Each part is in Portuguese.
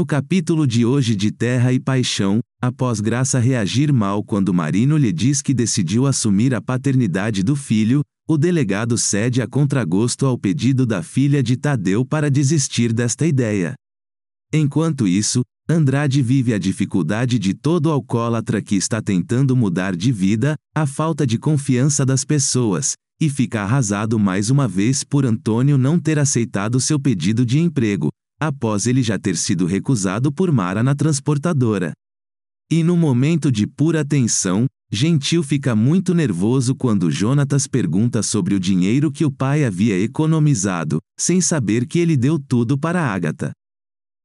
No capítulo de hoje de Terra e Paixão, após Graça reagir mal quando Marino lhe diz que decidiu assumir a paternidade do filho, o delegado cede a contragosto ao pedido da filha de Tadeu para desistir desta ideia. Enquanto isso, Andrade vive a dificuldade de todo alcoólatra que está tentando mudar de vida, a falta de confiança das pessoas, e fica arrasado mais uma vez por Antônio não ter aceitado seu pedido de emprego, após ele já ter sido recusado por Mara na transportadora. E no momento de pura tensão, Gentil fica muito nervoso quando Jonatas pergunta sobre o dinheiro que o pai havia economizado, sem saber que ele deu tudo para Agatha.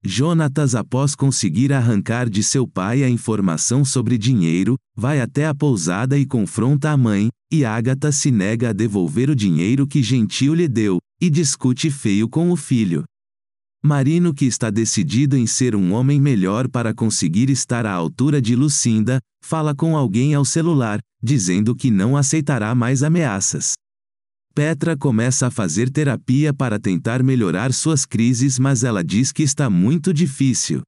Jonatas, após conseguir arrancar de seu pai a informação sobre dinheiro, vai até a pousada e confronta a mãe, e Agatha se nega a devolver o dinheiro que Gentil lhe deu, e discute feio com o filho. Marino que está decidido em ser um homem melhor para conseguir estar à altura de Lucinda, fala com alguém ao celular, dizendo que não aceitará mais ameaças. Petra começa a fazer terapia para tentar melhorar suas crises, mas ela diz que está muito difícil.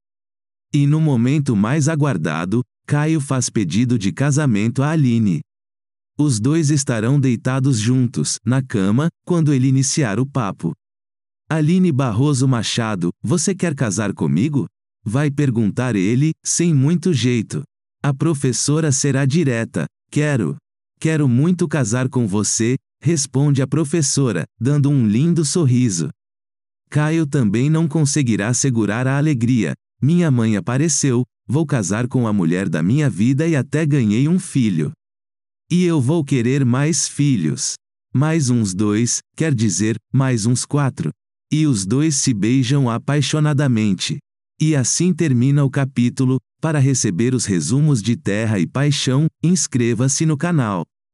E no momento mais aguardado, Caio faz pedido de casamento a Aline. Os dois estarão deitados juntos, na cama, quando ele iniciar o papo. Aline Barroso Machado, você quer casar comigo? Vai perguntar ele, sem muito jeito. A professora será direta. Quero. Quero muito casar com você, responde a professora, dando um lindo sorriso. Caio também não conseguirá segurar a alegria. Minha mãe apareceu, vou casar com a mulher da minha vida e até ganhei um filho. E eu vou querer mais filhos. Mais uns dois, quer dizer, mais uns quatro. E os dois se beijam apaixonadamente. E assim termina o capítulo. Para receber os resumos de Terra e Paixão, inscreva-se no canal.